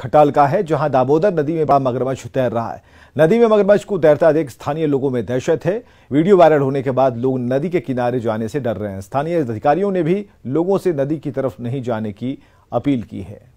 खटाल का है जहां दामोदर नदी में बड़ा मगरमच्छ तैर रहा है नदी में मगरमच्छ को तैरता देख स्थानीय लोगों में दहशत है वीडियो वायरल होने के बाद लोग नदी के किनारे जाने से डर रहे हैं स्थानीय अधिकारियों ने भी लोगों से नदी की तरफ नहीं जाने की अपील की है